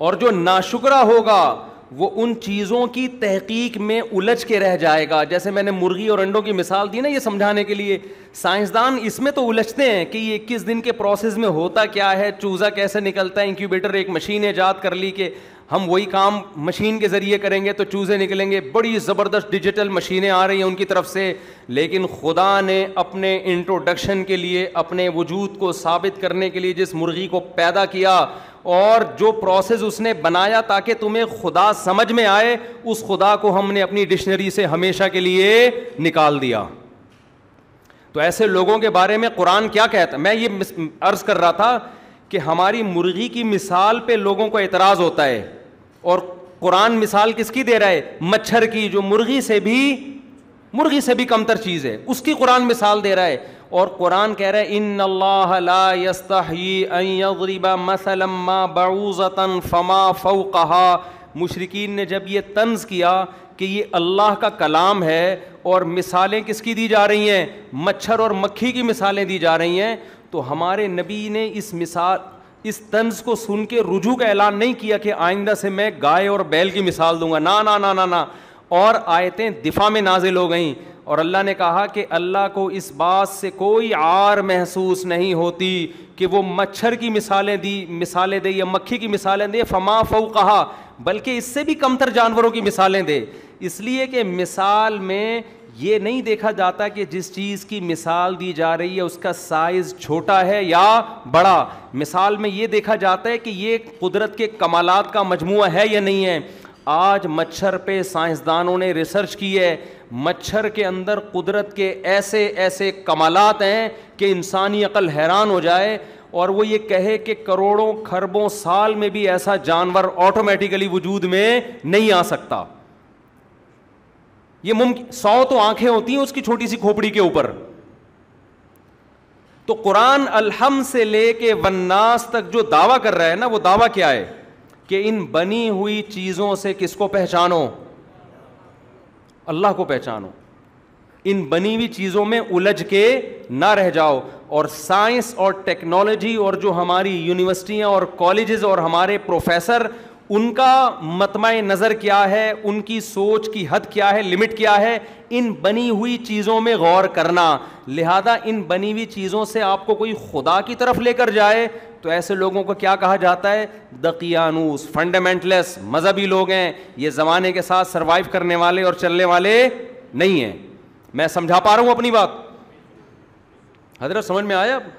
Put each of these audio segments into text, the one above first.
और जो नाशुकरा होगा वो उन चीज़ों की तहकीक में उलझ के रह जाएगा जैसे मैंने मुर्गी और अंडों की मिसाल दी ना ये समझाने के लिए साइंसदान इसमें तो उलझते हैं कि ये इक्कीस दिन के प्रोसेस में होता क्या है चूज़ा कैसे निकलता है इंक्यूबेटर एक मशीन है ईजाद कर ली कि हम वही काम मशीन के ज़रिए करेंगे तो चूज़े निकलेंगे बड़ी ज़बरदस्त डिजिटल मशीनें आ रही हैं उनकी तरफ से लेकिन खुदा ने अपने इंट्रोडक्शन के लिए अपने वजूद को साबित करने के लिए जिस मुर्गी को पैदा किया और जो प्रोसेस उसने बनाया ताकि तुम्हें खुदा समझ में आए उस खुदा को हमने अपनी डिक्शनरी से हमेशा के लिए निकाल दिया तो ऐसे लोगों के बारे में कुरान क्या कहता है मैं ये अर्ज़ कर रहा था कि हमारी मुर्गी की मिसाल पे लोगों को एतराज़ होता है और कुरान मिसाल किसकी दे रहा है मच्छर की जो मुर्गी से भी मुर्गी से भी कमतर चीज़ है उसकी कुरान मिसाल दे रहा है और कुरान कह रहे इन अल्लाहरीबा मसलम्मा बऊज़तन फ़मा फ़ो कहा मशरकिन ने जब यह तंज़ किया कि ये अल्लाह का कलाम है और मिसालें किसकी दी जा रही हैं मच्छर और मक्खी की मिसालें दी जा रही हैं तो हमारे नबी ने इस मिसाल इस तंज को सुन के रुझू का ऐलान नहीं किया कि आइंदा से मैं गाय और बैल की मिसाल दूंगा ना ना ना ना ना और आयतें दिफा में नाजिल हो गईं और अल्लाह ने कहा कि अल्लाह को इस बात से कोई आर महसूस नहीं होती कि वो मच्छर की मिसालें दी मिसालें दे या मक्खी की मिसालें दे फमा फऊ कहा बल्कि इससे भी कमतर जानवरों की मिसालें दे इसलिए कि मिसाल में ये नहीं देखा जाता कि जिस चीज़ की मिसाल दी जा रही है उसका साइज़ छोटा है या बड़ा मिसाल में ये देखा जाता है कि ये कुदरत के कमालात का मजमू है या नहीं है आज मच्छर पे साइंसदानों ने रिसर्च की है मच्छर के अंदर कुदरत के ऐसे ऐसे कमालत हैं कि इंसानी अकल हैरान हो जाए और वो ये कहे कि करोड़ों खरबों साल में भी ऐसा जानवर ऑटोमेटिकली वजूद में नहीं आ सकता ये मुमकिन सौ तो आंखें होती हैं उसकी छोटी सी खोपड़ी के ऊपर तो कुरान अलहम से लेके वन्नास तक जो दावा कर रहा है ना वो दावा क्या है कि इन बनी हुई चीज़ों से किसको पहचानो अल्लाह को पहचानो इन बनी हुई चीज़ों में उलझ के ना रह जाओ और साइंस और टेक्नोलॉजी और जो हमारी यूनिवर्सिटियां और कॉलेजेस और हमारे प्रोफेसर उनका मतमा नज़र क्या है उनकी सोच की हद क्या है लिमिट क्या है इन बनी हुई चीज़ों में गौर करना लिहाजा इन बनी हुई चीज़ों से आपको कोई खुदा की तरफ लेकर जाए तो ऐसे लोगों को क्या कहा जाता है दकियानूस फंडामेंटलिस मजहबी लोग हैं ये ज़माने के साथ सर्वाइव करने वाले और चलने वाले नहीं है मैं समझा पा रहा हूं अपनी बात हजरत समझ में आया अब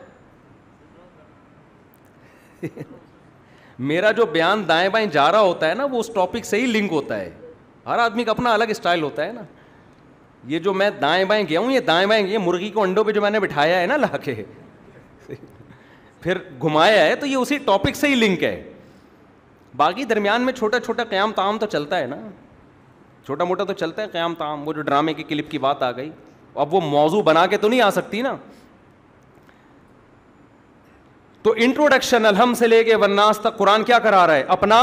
मेरा जो बयान दाएं बाएं जा रहा होता है ना वो उस टॉपिक से ही लिंक होता है हर आदमी का अपना अलग स्टाइल होता है ना ये जो मैं दाएं बाएं गया हूँ ये दाएं बाएं ये मुर्गी को अंडों पे जो मैंने बिठाया है ना ला के फिर घुमाया है तो ये उसी टॉपिक से ही लिंक है बाकी दरमियान में छोटा छोटा क्याम ताम तो चलता है ना छोटा मोटा तो चलता है क्याम ताम वो जो ड्रामे की क्लिप की बात आ गई अब वो मौजू बना के तो नहीं आ सकती ना तो इंट्रोडक्शन अलहम से लेके वन्नास तक कुरान क्या करा रहा है अपना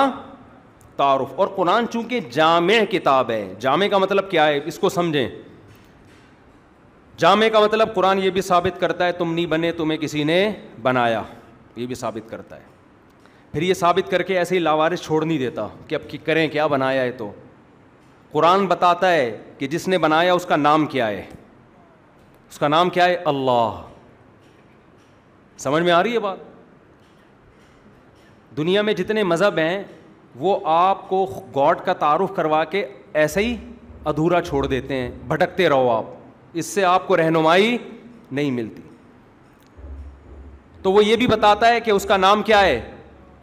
तारुफ और कुरान चूंकि जामे किताब है जामे का मतलब क्या है इसको समझें जामे का मतलब कुरान ये भी साबित करता है तुम नहीं बने तुम्हें किसी ने बनाया ये भी साबित करता है फिर ये साबित करके ऐसे ही लावारिस छोड़ नहीं देता कि अब कि करें क्या बनाया है तो कुरान बताता है कि जिसने बनाया उसका नाम क्या है उसका नाम क्या है अल्लाह समझ में आ रही है बात दुनिया में जितने मज़हब हैं वो आपको गॉड का तारुफ करवा के ऐसे ही अधूरा छोड़ देते हैं भटकते रहो आप इससे आपको रहनुमाई नहीं मिलती तो वो ये भी बताता है कि उसका नाम क्या है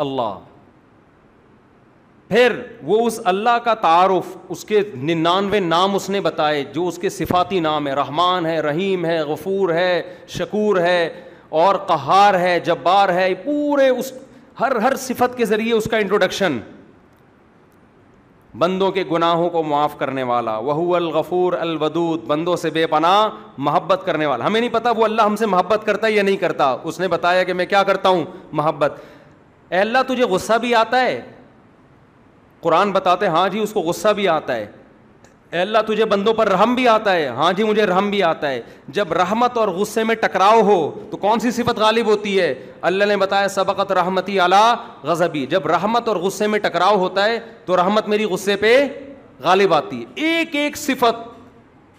अल्लाह फिर वो उस अल्लाह का तारुफ उसके निन्यानवे नाम उसने बताए जो उसके सिफाती नाम है रहमान है रहीम है गफूर है शकूर है और कहार है जब्बार है पूरे उस हर हर सिफत के ज़रिए उसका इंट्रोडक्शन बंदों के गुनाहों को माफ़ करने वाला वहू अलगफूर अलवदूत बंदों से बेपना मोहब्बत करने वाला हमें नहीं पता वो अल्लाह हमसे मोहब्बत करता है या नहीं करता उसने बताया कि मैं क्या करता हूँ मोहब्बत अल्लाह तुझे गुस्सा भी आता है कुरान बताते हाँ जी उसको गुस्सा भी आता है अल्लाह तुझे बंदों पर रहम भी आता है हाँ जी मुझे रहम भी आता है जब रहमत और गुस्से में टकराव हो तो कौन सी सिफत गालिब होती है अल्लाह ने बताया सबकत रहमती आला गजबी जब रहमत और गुस्से में टकराव होता है तो रहमत मेरी गुस्से पे गालिब आती है एक एक सिफत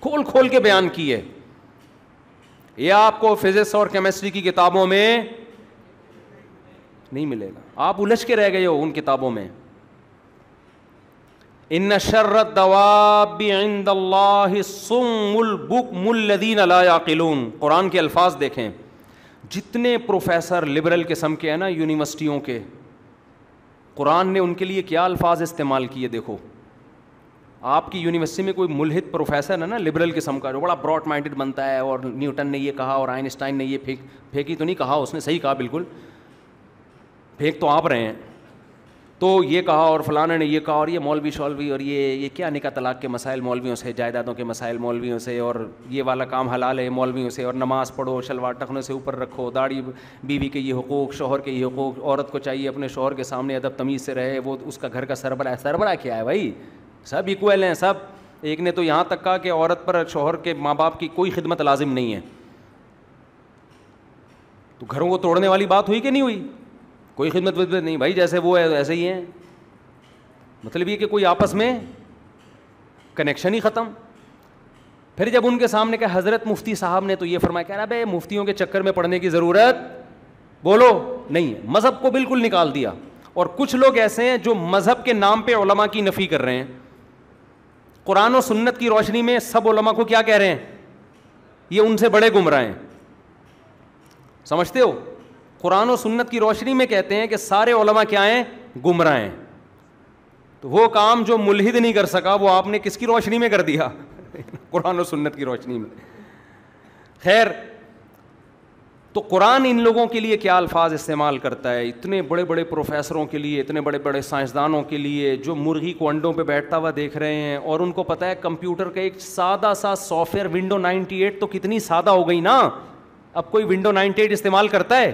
खोल खोल के बयान की है यह आपको फिजिक्स और केमिस्ट्री की किताबों में नहीं मिलेगा आप उलझ के रह गए हो उन किताबों में इन शर्रत दवाबिंदीन अलायाकिलून कुरान के अल्फाज देखें जितने प्रोफेसर लिबरल किस्म के हैं ना यूनिवर्सिटियों के कुरान ने उनके लिए क्या अल्फाज इस्तेमाल किए देखो आपकी यूनिवर्सिटी में कोई मुलहित प्रोफेसर है ना लिबरल किस्म का जो बड़ा ब्रॉड माइंडेड बनता है और न्यूटन ने ये कहा और आइंस्टाइन ने ये फेंक फेंकी तो नहीं कहा उसने सही कहा बिल्कुल फेंक तो आप रहे हैं तो ये कहा और फलाना ने ये कहा और ये मौलवी शौलवी और ये ये क्या निका तलाक के मसाइल मौलवियों से जायदादों के मसाइल मौलवियों से और ये वाला काम हलाल है मौलवियों से और नमाज़ पढ़ो शलवार टखने से ऊपर रखो दाढ़ी बीवी के ये हकूक़ शोहर के ये हकूक़ औरत को चाहिए अपने शोहर के सामने अदब तमीज़ से रहे वो उसका घर का सरबरा सरबरा क्या है भाई सब इक्वल हैं सब एक ने तो यहाँ तक कहा कि औरत पर शोहर के माँ बाप की कोई खिदमत लाजिम नहीं है तो घरों को तोड़ने वाली बात हुई कि नहीं हुई कोई खिदमत वदमत नहीं भाई जैसे वो है वैसे ही है मतलब ये कि कोई आपस में कनेक्शन ही ख़त्म फिर जब उनके सामने कहा हज़रत मुफ्ती साहब ने तो ये फरमाया कह रहा भाई मुफ्तियों के चक्कर में पढ़ने की ज़रूरत बोलो नहीं है मज़हब को बिल्कुल निकाल दिया और कुछ लोग ऐसे हैं जो मज़हब के नाम पे ओलमा की नफ़ी कर रहे हैं कुरान और सुन्नत की रोशनी में सब ओलमा को क्या कह रहे हैं ये उनसे बड़े गुमराह हैं समझते हो कुरान और सुन्नत की रोशनी में कहते हैं कि सारे ओलमा क्या हैं गुमराह हैं तो वो काम जो मुलहिद नहीं कर सका वो आपने किसकी रोशनी में कर दिया कुरान और सुन्नत की रोशनी में खैर तो कुरान इन लोगों के लिए क्या अल्फाज इस्तेमाल करता है इतने बड़े बड़े प्रोफेसरों के लिए इतने बड़े बड़े साइंसदानों के लिए जो मुर्गी को अंडों पे बैठता हुआ देख रहे हैं और उनको पता है कंप्यूटर का एक सादा सा सॉफ्टवेयर विंडो 98 तो कितनी सादा हो गई ना अब कोई विंडो 98 इस्तेमाल करता है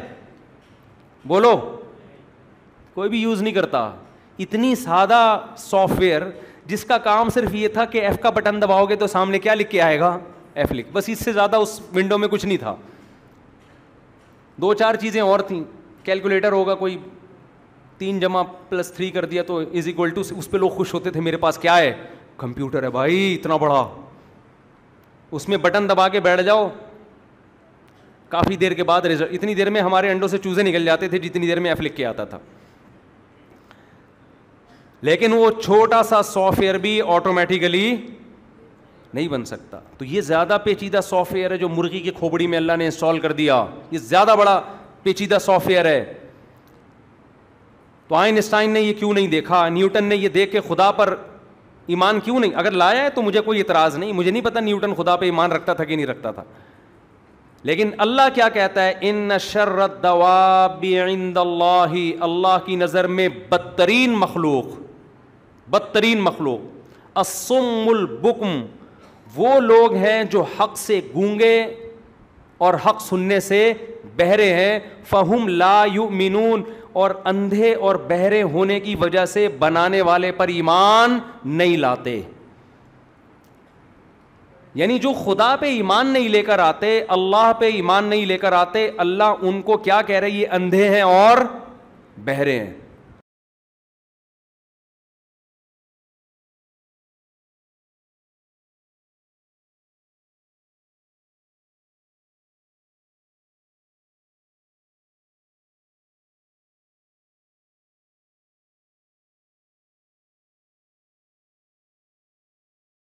बोलो कोई भी यूज़ नहीं करता इतनी सादा सॉफ्टवेयर जिसका काम सिर्फ ये था कि एफ़ का बटन दबाओगे तो सामने क्या लिख के आएगा एफ़ लिख बस इससे ज़्यादा उस विंडो में कुछ नहीं था दो चार चीज़ें और थी कैलकुलेटर होगा कोई तीन जमा प्लस थ्री कर दिया तो इज इक्वल टू उस पर लोग खुश होते थे मेरे पास क्या है कंप्यूटर है भाई इतना बड़ा उसमें बटन दबा के बैठ जाओ काफ़ी देर के बाद रिजल्ट इतनी देर में हमारे अंडों से चूजे निकल जाते थे जितनी देर में एफ के आता था लेकिन वो छोटा सा सॉफ्टवेयर भी ऑटोमेटिकली नहीं बन सकता तो ये ज़्यादा पेचीदा सॉफ्टवेयर है जो मुर्गी की खोबड़ी में अल्लाह ने इंस्टॉल कर दिया ये ज़्यादा बड़ा पेचीदा सॉफ्टवेयर है तो आइनस्टाइन ने ये क्यों नहीं देखा न्यूटन ने ये देख के खुदा पर ईमान क्यों नहीं अगर लाया है तो मुझे कोई इतराज़ नहीं मुझे नहीं पता न्यूटन खुदा पर ईमान रखता था कि नहीं रखता था लेकिन अल्लाह क्या कहता है इन शर्रत दवाबी अल्लाह की नज़र में बदतरीन मखलूक बदतरीन मखलूक असुमुल बुकम वो लोग हैं जो हक से गूंगे और हक सुनने से बहरे हैं फ़हुम ला यु मिनून और अंधे और बहरे होने की वजह से बनाने वाले पर ईमान नहीं लाते यानी जो खुदा पे ईमान नहीं लेकर आते अल्लाह पे ईमान नहीं लेकर आते अल्लाह उनको क्या कह रहे ये अंधे हैं और बहरे हैं